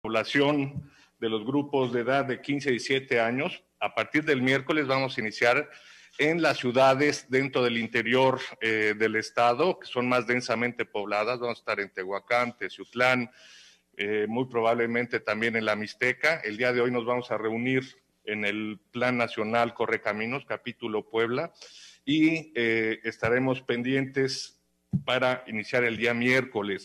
población de los grupos de edad de 15 y 7 años. A partir del miércoles vamos a iniciar en las ciudades dentro del interior eh, del estado, que son más densamente pobladas. Vamos a estar en Tehuacán, Teciutlán, eh, muy probablemente también en la Mixteca. El día de hoy nos vamos a reunir en el Plan Nacional Corre Caminos, capítulo Puebla, y eh, estaremos pendientes para iniciar el día miércoles.